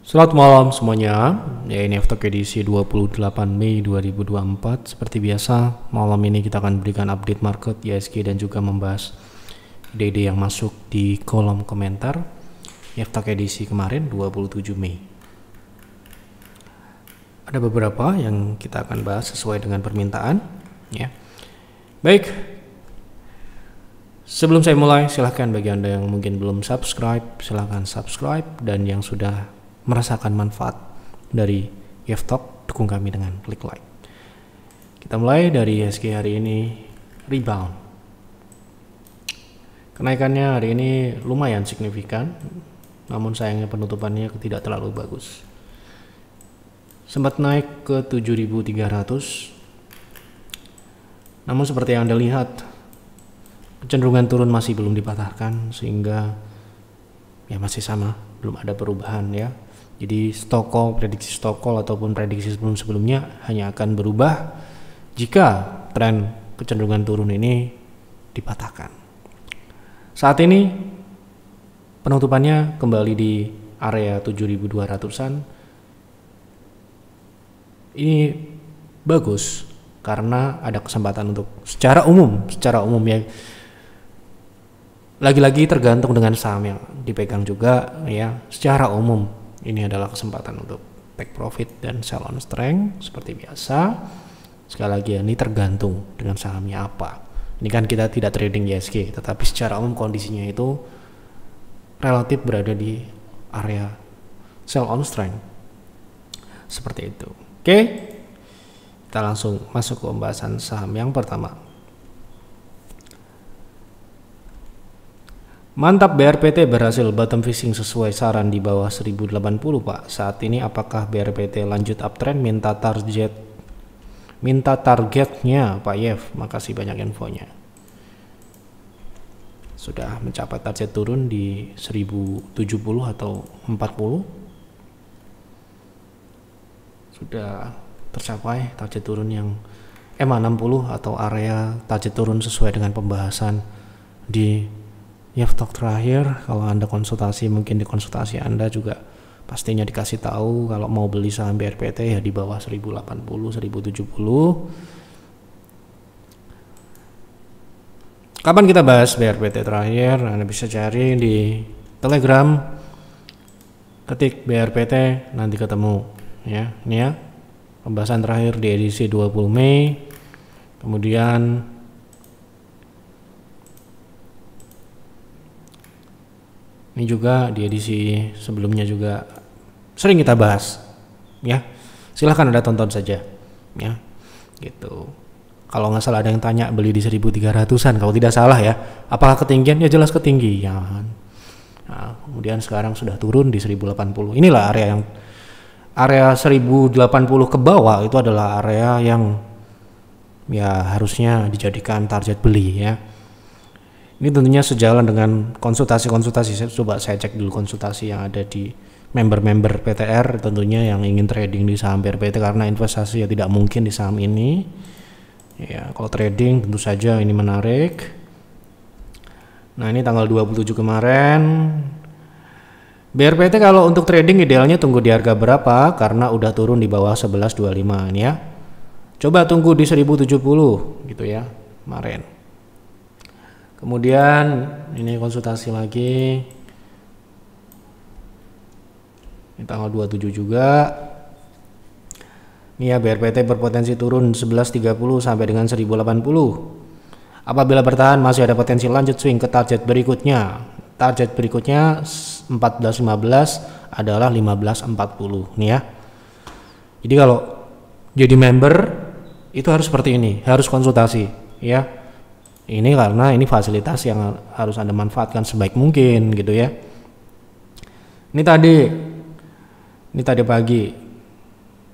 Selamat malam semuanya. Ya ini After edisi 28 Mei 2024. Seperti biasa, malam ini kita akan berikan update market ISG dan juga membahas DD yang masuk di kolom komentar After edisi kemarin 27 Mei. Ada beberapa yang kita akan bahas sesuai dengan permintaan, ya. Baik. Sebelum saya mulai, silahkan bagi Anda yang mungkin belum subscribe, silahkan subscribe dan yang sudah merasakan manfaat dari Talk dukung kami dengan klik like. Kita mulai dari SK hari ini, rebound. Kenaikannya hari ini lumayan signifikan, namun sayangnya penutupannya tidak terlalu bagus. Sempat naik ke 7.300, namun seperti yang Anda lihat, kecenderungan turun masih belum dipatahkan, sehingga ya masih sama, belum ada perubahan ya. Jadi stokol, prediksi stokol ataupun prediksi sebelum-sebelumnya hanya akan berubah jika tren kecenderungan turun ini dipatahkan. Saat ini penutupannya kembali di area 7200-an. Ini bagus karena ada kesempatan untuk secara umum, secara umum ya lagi-lagi tergantung dengan saham yang dipegang juga ya secara umum ini adalah kesempatan untuk take profit dan sell on strength seperti biasa. Sekali lagi ya, ini tergantung dengan sahamnya apa. Ini kan kita tidak trading ISG, tetapi secara umum kondisinya itu relatif berada di area sell on strength. Seperti itu. Oke. Kita langsung masuk ke pembahasan saham yang pertama. Mantap BRPT berhasil bottom fishing sesuai saran di bawah 1080 Pak. Saat ini apakah BRPT lanjut uptrend minta target minta targetnya Pak Yev? Makasih banyak infonya. Sudah mencapai target turun di 1070 atau 40. Sudah tercapai target turun yang EMA eh, 60 atau area target turun sesuai dengan pembahasan di ya talk terakhir kalau anda konsultasi mungkin di konsultasi anda juga pastinya dikasih tahu kalau mau beli saham BRPT ya di bawah 1080 1070 kapan kita bahas BRPT terakhir anda bisa cari di telegram ketik BRPT nanti ketemu ya ini ya pembahasan terakhir di edisi 20 Mei kemudian Ini juga di edisi sebelumnya juga sering kita bahas, ya. Silahkan anda tonton saja, ya. Gitu. Kalau nggak salah ada yang tanya beli di 1300-an, kalau tidak salah ya. Apakah ketinggian? Ya jelas ketinggian. Nah, kemudian sekarang sudah turun di 1080. Inilah area yang area 1080 ke bawah itu adalah area yang ya harusnya dijadikan target beli ya ini tentunya sejalan dengan konsultasi-konsultasi. saya Coba saya cek dulu konsultasi yang ada di member-member PTR tentunya yang ingin trading di saham BRPT karena investasi ya tidak mungkin di saham ini. Ya, kalau trading tentu saja ini menarik. Nah, ini tanggal 27 kemarin BRPT kalau untuk trading idealnya tunggu di harga berapa karena udah turun di bawah 11.25 ini ya. Coba tunggu di 1070 gitu ya kemarin kemudian ini konsultasi lagi ini tanggal 27 juga ini ya BRPT berpotensi turun 11.30 sampai dengan 1080 apabila bertahan masih ada potensi lanjut swing ke target berikutnya target berikutnya 14.15 adalah 15.40 nih ya. Jadi kalau jadi member itu harus seperti ini, harus konsultasi ya ini karena ini fasilitas yang harus Anda manfaatkan sebaik mungkin gitu ya. Ini tadi ini tadi pagi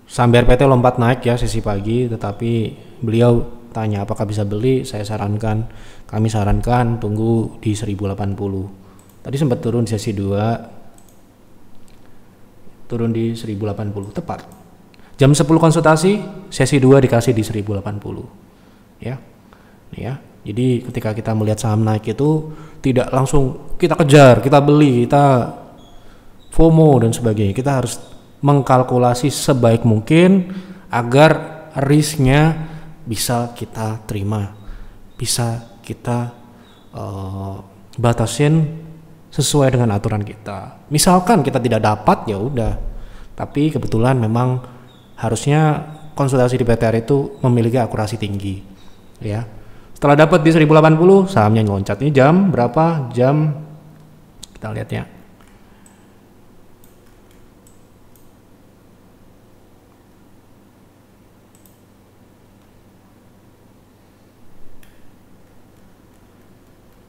sambil PT lompat naik ya sisi pagi tetapi beliau tanya apakah bisa beli saya sarankan kami sarankan tunggu di 1080 tadi sempat turun di sesi 2 turun di 1080 tepat jam 10 konsultasi sesi 2 dikasih di 1080 ya ya jadi ketika kita melihat saham naik itu tidak langsung kita kejar, kita beli, kita FOMO dan sebagainya. Kita harus mengkalkulasi sebaik mungkin agar risknya bisa kita terima, bisa kita uh, batasin sesuai dengan aturan kita. Misalkan kita tidak dapat ya udah, tapi kebetulan memang harusnya konsultasi di PTR itu memiliki akurasi tinggi, ya setelah dapat di 1080 sahamnya loncat. Ini jam berapa? Jam kita lihat ya.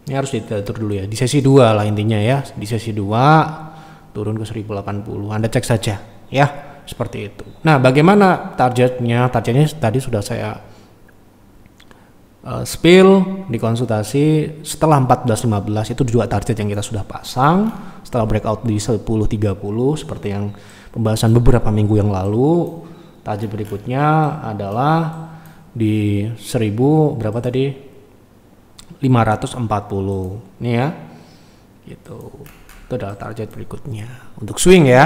Ini harus diatur dulu ya. Di sesi 2 lah intinya ya. Di sesi 2 turun ke 1080. Anda cek saja ya. Seperti itu. Nah, bagaimana targetnya? Targetnya tadi sudah saya uh, spill, dikonsultasi setelah 14.15 itu juga target yang kita sudah pasang. Setelah breakout di 10.30 seperti yang pembahasan beberapa minggu yang lalu, target berikutnya adalah di 1000 berapa tadi? 540. Ini ya. Gitu. Itu adalah target berikutnya. Untuk swing ya,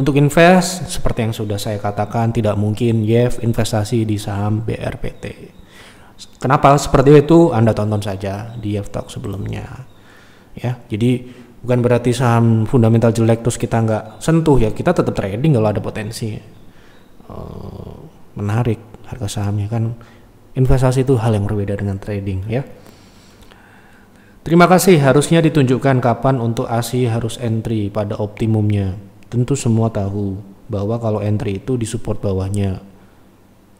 untuk invest seperti yang sudah saya katakan tidak mungkin YEF investasi di saham BRPT. Kenapa seperti itu? Anda tonton saja di Talk sebelumnya. Ya, jadi bukan berarti saham fundamental jelek terus kita nggak sentuh ya. Kita tetap trading kalau ada potensi eh, menarik harga sahamnya kan. Investasi itu hal yang berbeda dengan trading ya. Terima kasih. Harusnya ditunjukkan kapan untuk ASI harus entry pada optimumnya. Tentu semua tahu bahwa kalau entry itu di support bawahnya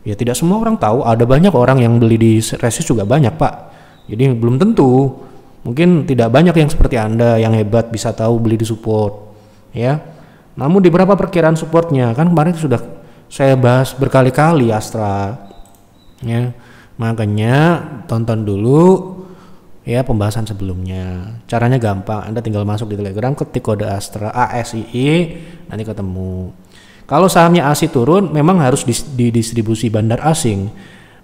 Ya tidak semua orang tahu, ada banyak orang yang beli di resis juga banyak pak. Jadi belum tentu, mungkin tidak banyak yang seperti anda yang hebat bisa tahu beli di support, ya. Namun di beberapa perkiraan supportnya kan kemarin sudah saya bahas berkali-kali Astra, ya. Makanya tonton dulu ya pembahasan sebelumnya. Caranya gampang, Anda tinggal masuk di Telegram ketik kode Astra ASII nanti ketemu. Kalau sahamnya ASI turun, memang harus didistribusi bandar asing.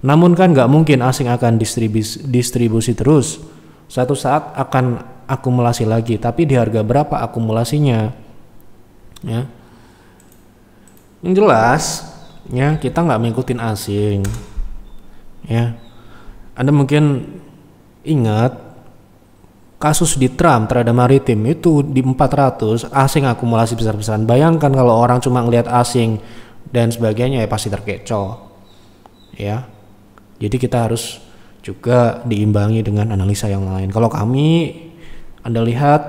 Namun kan nggak mungkin asing akan distribusi, distribusi terus. Satu saat akan akumulasi lagi, tapi di harga berapa akumulasinya? Ya, yang jelas, ya kita nggak mengikutin asing. Ya, Anda mungkin ingat kasus di Trump terhadap maritim itu di 400 asing akumulasi besar-besaran. Bayangkan kalau orang cuma ngelihat asing dan sebagainya ya pasti terkecoh. Ya. Jadi kita harus juga diimbangi dengan analisa yang lain. Kalau kami Anda lihat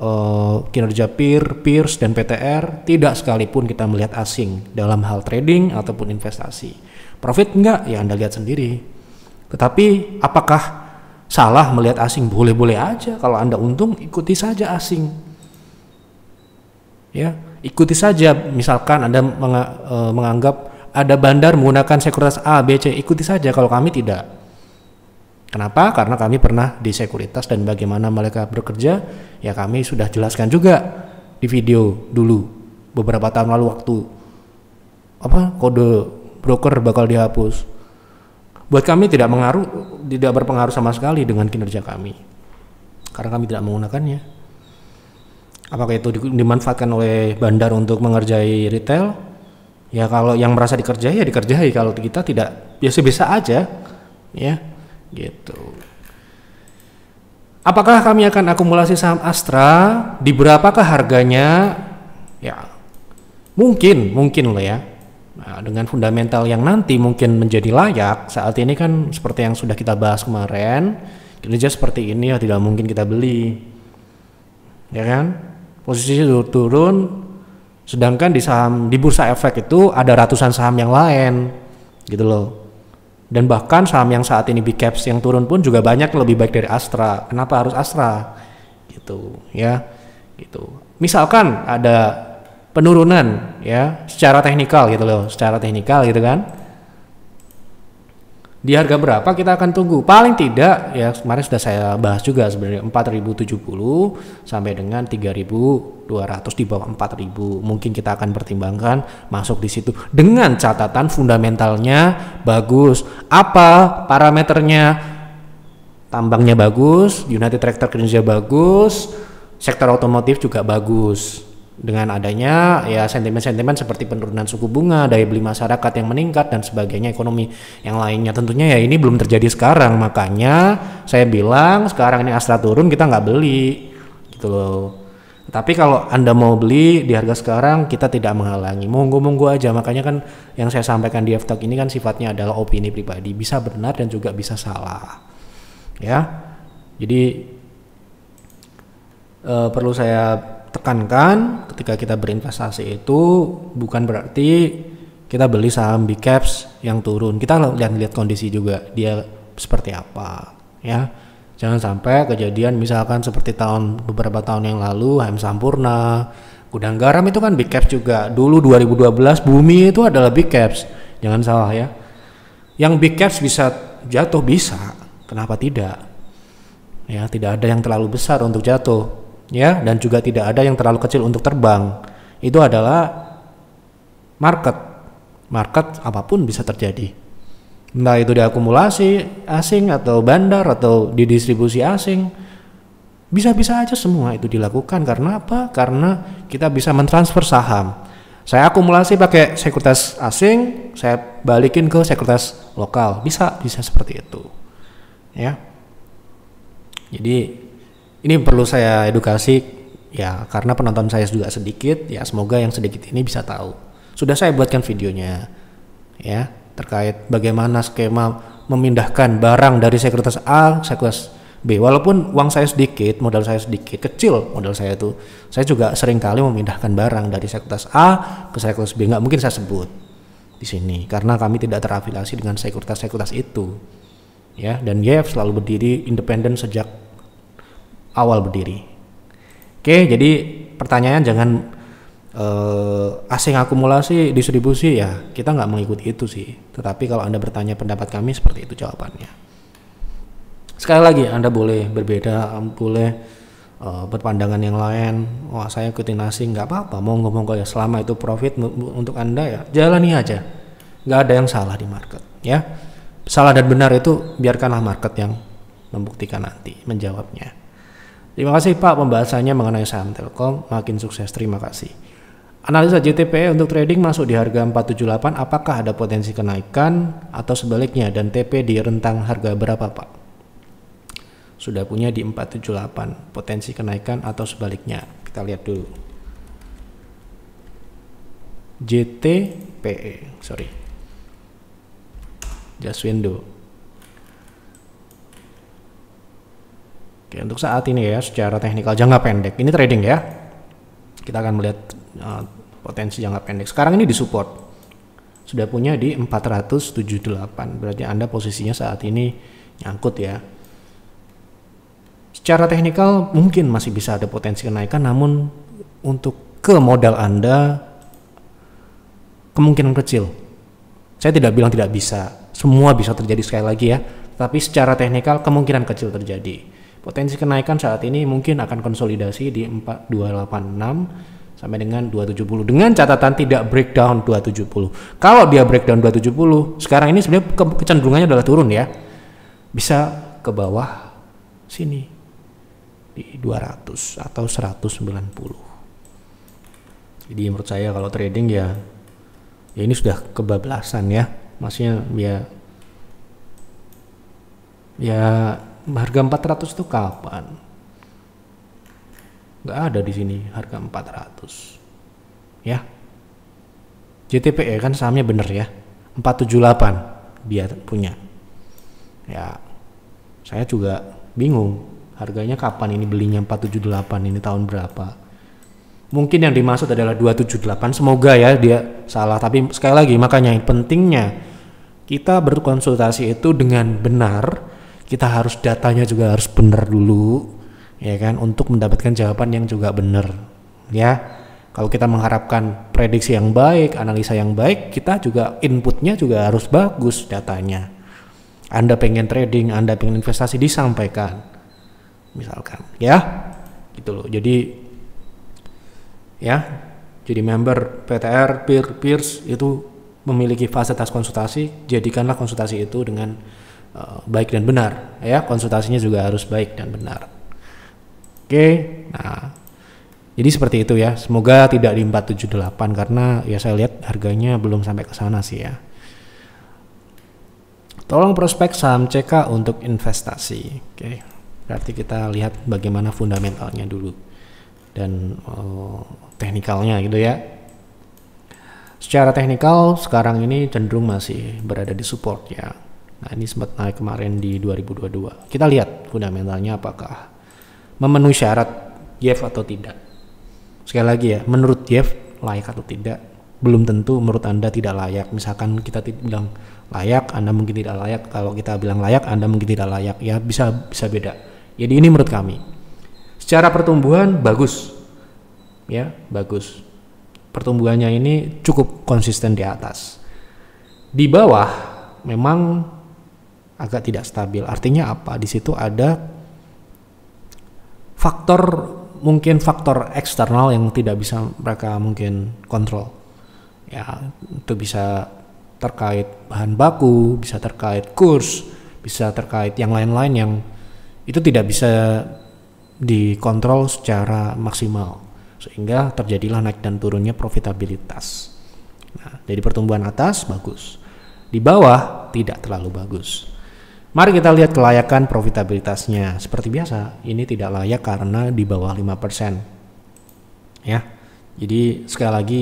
uh, kinerja peer, peers dan PTR tidak sekalipun kita melihat asing dalam hal trading ataupun investasi. Profit enggak ya Anda lihat sendiri. Tetapi apakah salah melihat asing boleh-boleh aja kalau anda untung ikuti saja asing ya ikuti saja misalkan anda e, menganggap ada bandar menggunakan sekuritas A, B, C ikuti saja kalau kami tidak Kenapa? Karena kami pernah di sekuritas dan bagaimana mereka bekerja, ya kami sudah jelaskan juga di video dulu beberapa tahun lalu waktu apa kode broker bakal dihapus buat kami tidak mengaruh tidak berpengaruh sama sekali dengan kinerja kami karena kami tidak menggunakannya apakah itu dimanfaatkan oleh bandar untuk mengerjai retail ya kalau yang merasa dikerjai ya dikerjai kalau kita tidak ya biasa-biasa aja ya gitu apakah kami akan akumulasi saham Astra di berapakah harganya ya mungkin mungkin loh ya Nah, dengan fundamental yang nanti mungkin menjadi layak, saat ini kan seperti yang sudah kita bahas kemarin, kinerja seperti ini ya tidak mungkin kita beli. Ya kan? Posisi turun, sedangkan di saham di bursa efek itu ada ratusan saham yang lain gitu loh. Dan bahkan saham yang saat ini big caps yang turun pun juga banyak lebih baik dari Astra. Kenapa harus Astra? Gitu, ya. Gitu. Misalkan ada penurunan ya secara teknikal gitu loh secara teknikal gitu kan di harga berapa kita akan tunggu paling tidak ya kemarin sudah saya bahas juga sebenarnya 4070 sampai dengan 3200 di bawah 4000 mungkin kita akan pertimbangkan masuk di situ dengan catatan fundamentalnya bagus apa parameternya tambangnya bagus United Tractor Indonesia bagus sektor otomotif juga bagus dengan adanya ya sentimen-sentimen seperti penurunan suku bunga, daya beli masyarakat yang meningkat dan sebagainya ekonomi yang lainnya tentunya ya ini belum terjadi sekarang makanya saya bilang sekarang ini Astra turun kita nggak beli gitu loh tapi kalau anda mau beli di harga sekarang kita tidak menghalangi monggo monggo aja makanya kan yang saya sampaikan di f ini kan sifatnya adalah opini pribadi bisa benar dan juga bisa salah ya jadi uh, perlu saya tekankan ketika kita berinvestasi itu bukan berarti kita beli saham big caps yang turun. Kita lihat-lihat kondisi juga dia seperti apa, ya. Jangan sampai kejadian misalkan seperti tahun beberapa tahun yang lalu HM Sampurna, Gudang Garam itu kan big caps juga. Dulu 2012 Bumi itu adalah big caps. Jangan salah ya. Yang big caps bisa jatuh bisa, kenapa tidak? Ya, tidak ada yang terlalu besar untuk jatuh ya dan juga tidak ada yang terlalu kecil untuk terbang itu adalah market market apapun bisa terjadi entah itu diakumulasi asing atau bandar atau didistribusi asing bisa-bisa aja semua itu dilakukan karena apa karena kita bisa mentransfer saham saya akumulasi pakai sekuritas asing saya balikin ke sekuritas lokal bisa bisa seperti itu ya jadi ini perlu saya edukasi ya karena penonton saya juga sedikit ya semoga yang sedikit ini bisa tahu sudah saya buatkan videonya ya terkait bagaimana skema memindahkan barang dari sekuritas A sekuritas B walaupun uang saya sedikit modal saya sedikit kecil modal saya itu saya juga sering kali memindahkan barang dari sekuritas A ke sekuritas B nggak mungkin saya sebut di sini karena kami tidak terafiliasi dengan sekuritas sekuritas itu ya dan YF selalu berdiri independen sejak awal berdiri. Oke, jadi pertanyaan jangan uh, asing akumulasi distribusi ya, kita nggak mengikuti itu sih. Tetapi kalau Anda bertanya pendapat kami seperti itu jawabannya. Sekali lagi Anda boleh berbeda, boleh uh, berpandangan yang lain. Wah, saya ikutin asing nggak apa-apa, mau ngomong ya selama itu profit untuk Anda ya, jalani aja. Nggak ada yang salah di market, ya. Salah dan benar itu biarkanlah market yang membuktikan nanti menjawabnya. Terima kasih Pak pembahasannya mengenai saham Telkom, makin sukses. Terima kasih. Analisa JTPE untuk trading masuk di harga 478 apakah ada potensi kenaikan atau sebaliknya dan TP di rentang harga berapa Pak? Sudah punya di 478, potensi kenaikan atau sebaliknya. Kita lihat dulu. JTPE, sorry. Just Oke, untuk saat ini ya secara teknikal jangka pendek, ini trading ya. Kita akan melihat uh, potensi jangka pendek. Sekarang ini di support. Sudah punya di 478. Berarti Anda posisinya saat ini nyangkut ya. Secara teknikal mungkin masih bisa ada potensi kenaikan namun untuk ke modal Anda kemungkinan kecil. Saya tidak bilang tidak bisa. Semua bisa terjadi sekali lagi ya. Tapi secara teknikal kemungkinan kecil terjadi Potensi kenaikan saat ini mungkin akan konsolidasi di 4286 sampai dengan 270 dengan catatan tidak breakdown 270. Kalau dia breakdown 270, sekarang ini sebenarnya kecenderungannya adalah turun ya. Bisa ke bawah sini di 200 atau 190. Jadi menurut saya kalau trading ya ya ini sudah kebablasan ya. Maksudnya ya ya harga 400 itu kapan? Gak ada di sini harga 400. Ya. JTPE kan sahamnya bener ya. 478 dia punya. Ya. Saya juga bingung harganya kapan ini belinya 478 ini tahun berapa. Mungkin yang dimaksud adalah 278 semoga ya dia salah tapi sekali lagi makanya yang pentingnya kita berkonsultasi itu dengan benar kita harus datanya juga harus benar dulu ya kan untuk mendapatkan jawaban yang juga benar ya kalau kita mengharapkan prediksi yang baik analisa yang baik kita juga inputnya juga harus bagus datanya anda pengen trading Anda pengen investasi disampaikan misalkan ya gitu loh jadi ya jadi member PTR peer peers itu memiliki fasilitas konsultasi jadikanlah konsultasi itu dengan Eh, baik dan benar ya konsultasinya juga harus baik dan benar oke nah jadi seperti itu ya semoga tidak di 478 karena ya saya lihat harganya belum sampai ke sana sih ya tolong prospek saham CK untuk investasi oke berarti kita lihat bagaimana fundamentalnya dulu dan uh, teknikalnya gitu ya secara teknikal sekarang ini cenderung masih berada di support ya Nah ini sempat naik kemarin di 2022. Kita lihat fundamentalnya apakah memenuhi syarat Jeff atau tidak. Sekali lagi ya, menurut Jeff layak atau tidak belum tentu menurut Anda tidak layak. Misalkan kita bilang layak, Anda mungkin tidak layak. Kalau kita bilang layak, Anda mungkin tidak layak. Ya bisa bisa beda. Jadi ini menurut kami. Secara pertumbuhan bagus. Ya, bagus. Pertumbuhannya ini cukup konsisten di atas. Di bawah memang agak tidak stabil. Artinya apa? Di situ ada faktor mungkin faktor eksternal yang tidak bisa mereka mungkin kontrol. Ya, itu bisa terkait bahan baku, bisa terkait kurs, bisa terkait yang lain-lain yang itu tidak bisa dikontrol secara maksimal sehingga terjadilah naik dan turunnya profitabilitas. Nah, jadi pertumbuhan atas bagus, di bawah tidak terlalu bagus. Mari kita lihat kelayakan profitabilitasnya. Seperti biasa, ini tidak layak karena di bawah 5%. Ya. Jadi sekali lagi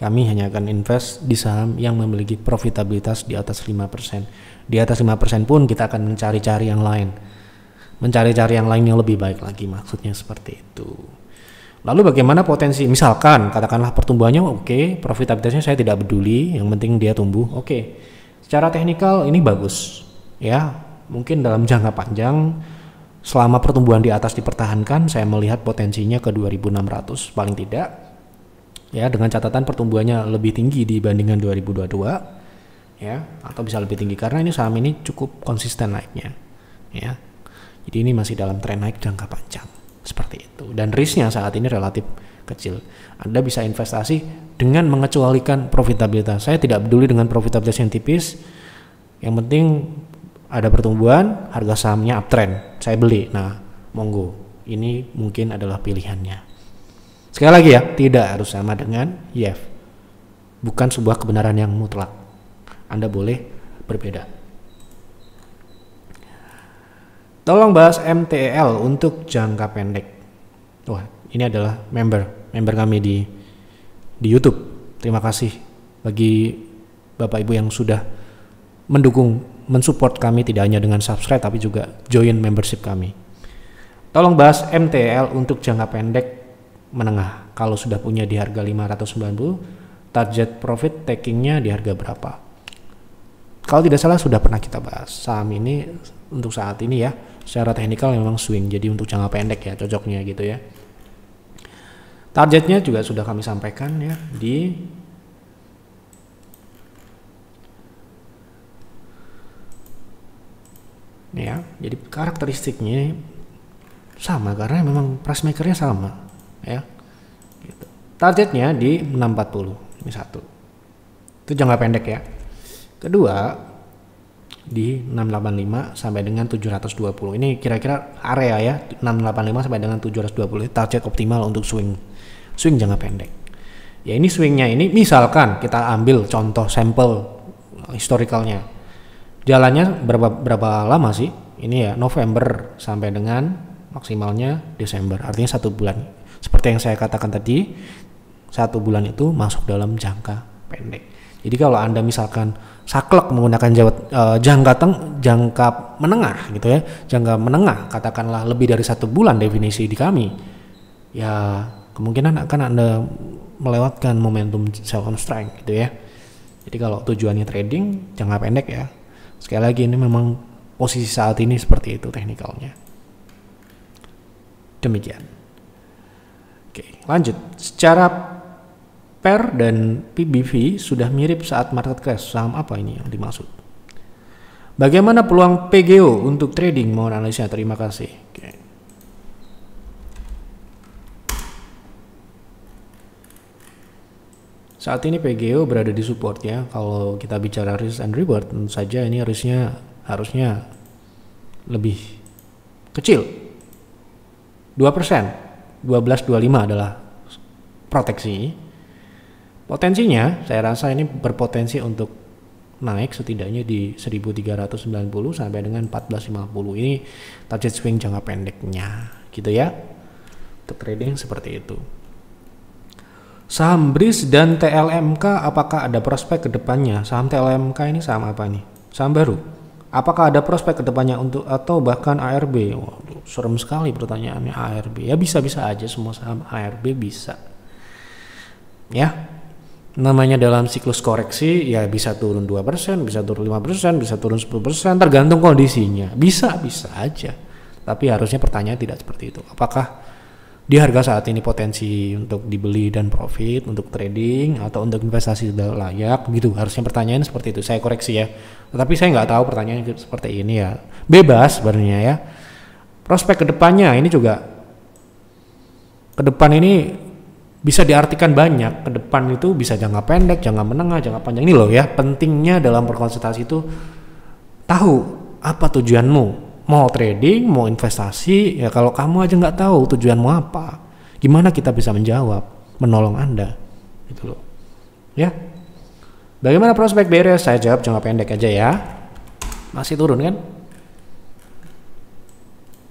kami hanya akan invest di saham yang memiliki profitabilitas di atas 5%. Di atas 5% pun kita akan mencari-cari yang lain. Mencari-cari yang lain yang lebih baik lagi maksudnya seperti itu. Lalu bagaimana potensi misalkan katakanlah pertumbuhannya oke, okay, profitabilitasnya saya tidak peduli, yang penting dia tumbuh. Oke. Okay. Secara teknikal ini bagus ya mungkin dalam jangka panjang selama pertumbuhan di atas dipertahankan saya melihat potensinya ke 2600 paling tidak ya dengan catatan pertumbuhannya lebih tinggi dibandingkan 2022 ya atau bisa lebih tinggi karena ini saham ini cukup konsisten naiknya ya jadi ini masih dalam tren naik jangka panjang seperti itu dan risknya saat ini relatif kecil Anda bisa investasi dengan mengecualikan profitabilitas saya tidak peduli dengan profitabilitas yang tipis yang penting ada pertumbuhan, harga sahamnya uptrend, saya beli. Nah, monggo. Ini mungkin adalah pilihannya. Sekali lagi ya, tidak harus sama dengan YEF. Bukan sebuah kebenaran yang mutlak. Anda boleh berbeda. Tolong bahas MTEL untuk jangka pendek. Wah, ini adalah member, member kami di di YouTube. Terima kasih bagi Bapak Ibu yang sudah mendukung mensupport kami tidak hanya dengan subscribe tapi juga join membership kami. Tolong bahas MTL untuk jangka pendek menengah. Kalau sudah punya di harga 590, target profit takingnya di harga berapa? Kalau tidak salah sudah pernah kita bahas. Saham ini untuk saat ini ya, secara teknikal memang swing. Jadi untuk jangka pendek ya cocoknya gitu ya. Targetnya juga sudah kami sampaikan ya di ya jadi karakteristiknya sama karena memang price makernya sama ya gitu. targetnya di 640 ini satu itu jangka pendek ya kedua di 685 sampai dengan 720 ini kira-kira area ya 685 sampai dengan 720 target optimal untuk swing swing jangka pendek ya ini swingnya ini misalkan kita ambil contoh sampel historicalnya Jalannya berapa berapa lama sih? Ini ya November sampai dengan maksimalnya Desember. Artinya satu bulan. Seperti yang saya katakan tadi, satu bulan itu masuk dalam jangka pendek. Jadi kalau anda misalkan saklek menggunakan jawat, e, eh, jangka teng, jangka menengah gitu ya, jangka menengah katakanlah lebih dari satu bulan definisi di kami, ya kemungkinan akan anda melewatkan momentum sell on strength gitu ya. Jadi kalau tujuannya trading jangka pendek ya, Sekali lagi ini memang posisi saat ini seperti itu teknikalnya. Demikian. Oke, lanjut. Secara PER dan PBV sudah mirip saat market crash. Saham apa ini yang dimaksud? Bagaimana peluang PGO untuk trading? Mohon analisa Terima kasih. Oke. Saat ini PGO berada di support ya. Kalau kita bicara risk and reward, tentu saja ini harusnya harusnya lebih kecil. 2%, 12,25 lima adalah proteksi. Potensinya, saya rasa ini berpotensi untuk naik setidaknya di 1390 sampai dengan 1450. Ini target swing jangka pendeknya gitu ya. Untuk trading seperti itu. Saham BRIS dan TLMK apakah ada prospek kedepannya? Saham TLMK ini saham apa nih? Saham baru? Apakah ada prospek kedepannya untuk atau bahkan ARB? Waduh, serem sekali pertanyaannya ARB. Ya bisa-bisa aja semua saham ARB bisa. Ya, namanya dalam siklus koreksi ya bisa turun 2%, bisa turun 5%, bisa turun 10%, tergantung kondisinya. Bisa, bisa aja. Tapi harusnya pertanyaan tidak seperti itu. Apakah di harga saat ini potensi untuk dibeli dan profit untuk trading atau untuk investasi sudah layak gitu harusnya pertanyaan seperti itu saya koreksi ya tetapi saya nggak tahu pertanyaan seperti ini ya bebas sebenarnya ya prospek kedepannya ini juga ke depan ini bisa diartikan banyak ke depan itu bisa jangka pendek jangka menengah jangka panjang ini loh ya pentingnya dalam berkonsultasi itu tahu apa tujuanmu mau trading mau investasi ya kalau kamu aja nggak tahu tujuanmu apa gimana kita bisa menjawab menolong anda gitu loh ya bagaimana prospek beres saya jawab jangka pendek aja ya masih turun kan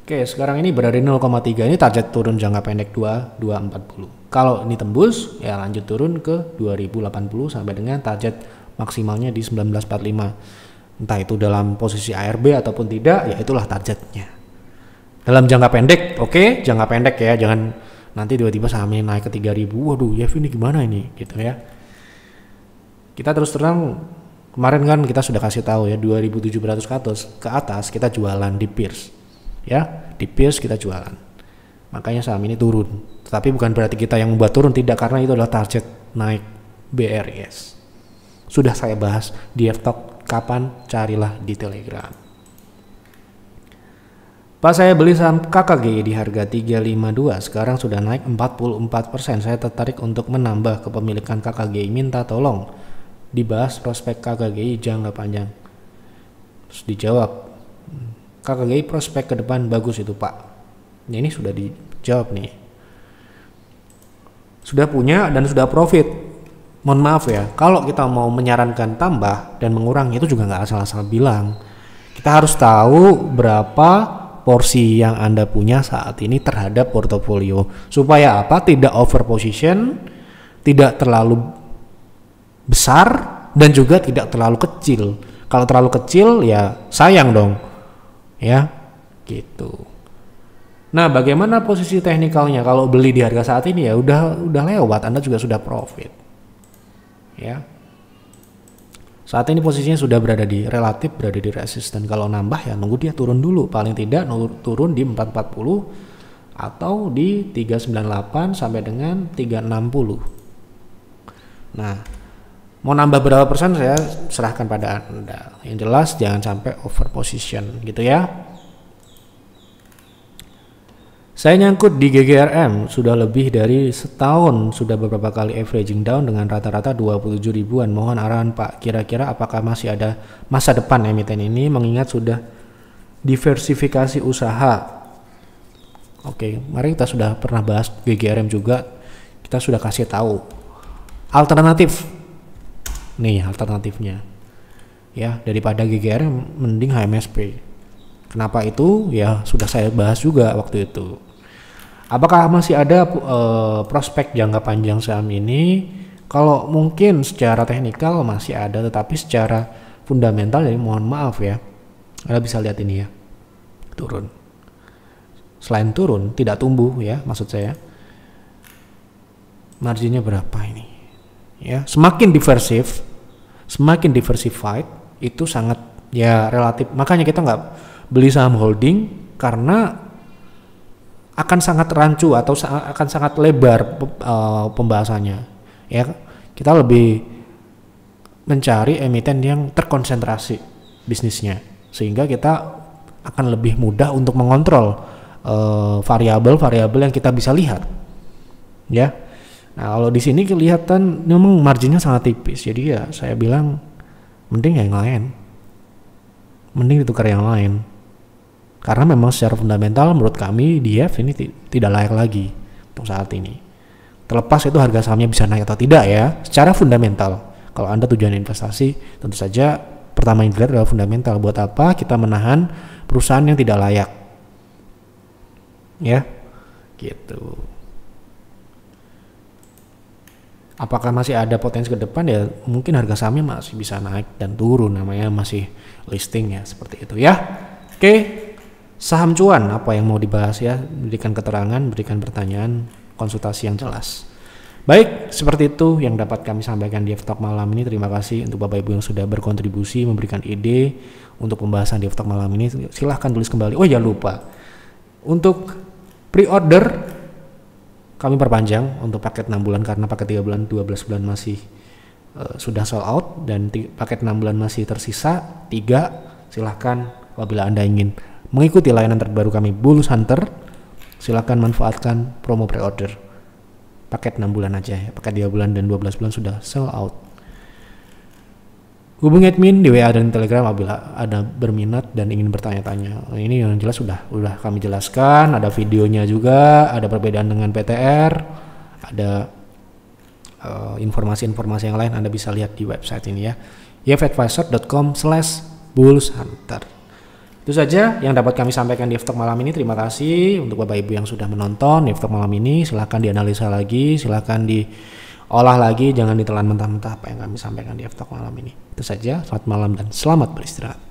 Oke, sekarang ini berada di 0,3 ini target turun jangka pendek 2240. Kalau ini tembus, ya lanjut turun ke 2080 sampai dengan target maksimalnya di 1945 entah itu dalam posisi ARB ataupun tidak, ya itulah targetnya. Dalam jangka pendek, oke, okay, jangka pendek ya, jangan nanti tiba-tiba sahamnya naik ke 3000, waduh, ya ini gimana ini, gitu ya. Kita terus terang kemarin kan kita sudah kasih tahu ya 2700 ke atas, ke atas kita jualan di Pierce. Ya, di Pierce kita jualan. Makanya saham ini turun. Tetapi bukan berarti kita yang membuat turun tidak karena itu adalah target naik BRIS. Sudah saya bahas di F-Talk Kapan? Carilah di Telegram. Pak saya beli saham KKG di harga 352, sekarang sudah naik 44%. Saya tertarik untuk menambah kepemilikan KKG. Minta tolong dibahas prospek KKG jangka panjang. Terus dijawab, KKG prospek ke depan bagus itu Pak. Ini sudah dijawab nih. Sudah punya dan sudah profit mohon maaf ya, kalau kita mau menyarankan tambah dan mengurangi itu juga nggak asal-asal bilang. Kita harus tahu berapa porsi yang Anda punya saat ini terhadap portofolio. Supaya apa? Tidak over position, tidak terlalu besar, dan juga tidak terlalu kecil. Kalau terlalu kecil ya sayang dong. Ya, gitu. Nah, bagaimana posisi teknikalnya kalau beli di harga saat ini ya udah udah lewat, Anda juga sudah profit ya saat ini posisinya sudah berada di relatif berada di resisten kalau nambah ya nunggu dia turun dulu paling tidak turun di 440 atau di 398 sampai dengan 360 nah mau nambah berapa persen saya serahkan pada anda yang jelas jangan sampai over position gitu ya saya nyangkut di GGRM sudah lebih dari setahun, sudah beberapa kali averaging down dengan rata-rata 27 ribuan. Mohon arahan Pak, kira-kira apakah masih ada masa depan emiten ini mengingat sudah diversifikasi usaha. Oke, mari kita sudah pernah bahas GGRM juga. Kita sudah kasih tahu alternatif. Nih alternatifnya. Ya, daripada GGRM mending HMSP. Kenapa itu? Ya sudah saya bahas juga waktu itu. Apakah masih ada uh, prospek jangka panjang saham ini? Kalau mungkin secara teknikal masih ada, tetapi secara fundamental jadi mohon maaf ya. Anda bisa lihat ini ya, turun. Selain turun, tidak tumbuh ya, maksud saya. Marginnya berapa ini? Ya, semakin diversif, semakin diversified itu sangat ya relatif. Makanya kita nggak beli saham holding karena akan sangat rancu atau akan sangat lebar eh, pembahasannya ya kita lebih mencari emiten yang terkonsentrasi bisnisnya sehingga kita akan lebih mudah untuk mengontrol eh, variabel-variabel yang kita bisa lihat ya nah kalau di sini kelihatan memang marginnya sangat tipis jadi ya saya bilang mending yang lain mending ditukar yang lain karena memang secara fundamental menurut kami DF ini tidak layak lagi untuk saat ini. Terlepas itu harga sahamnya bisa naik atau tidak ya, secara fundamental. Kalau Anda tujuan investasi, tentu saja pertama yang dilihat adalah fundamental. Buat apa kita menahan perusahaan yang tidak layak? Ya, gitu. Apakah masih ada potensi ke depan ya? Mungkin harga sahamnya masih bisa naik dan turun namanya masih listing ya seperti itu ya. Oke, Saham cuan apa yang mau dibahas ya? Berikan keterangan, berikan pertanyaan, konsultasi yang jelas. Baik, seperti itu yang dapat kami sampaikan di Talk malam ini. Terima kasih untuk Bapak Ibu yang sudah berkontribusi memberikan ide untuk pembahasan di Talk malam ini. Silahkan tulis kembali. Oh ya lupa. Untuk pre-order kami perpanjang untuk paket 6 bulan karena paket 3 bulan 12 bulan masih uh, sudah sold out dan paket 6 bulan masih tersisa 3 silahkan apabila Anda ingin mengikuti layanan terbaru kami Bulus Hunter, silahkan manfaatkan promo pre-order. Paket 6 bulan aja ya, paket 3 bulan dan 12 bulan sudah sell out. Hubungi admin di WA dan Telegram apabila ada berminat dan ingin bertanya-tanya. Ini yang jelas sudah sudah kami jelaskan, ada videonya juga, ada perbedaan dengan PTR, ada eh, informasi-informasi uh, yang lain Anda bisa lihat di website ini ya. yfadvisor.com slash bullshunter. Itu saja yang dapat kami sampaikan di Eftok malam ini. Terima kasih untuk Bapak Ibu yang sudah menonton di Eftok malam ini. Silahkan dianalisa lagi, silahkan diolah lagi. Jangan ditelan mentah-mentah apa yang kami sampaikan di Eftok malam ini. Itu saja, selamat malam dan selamat beristirahat.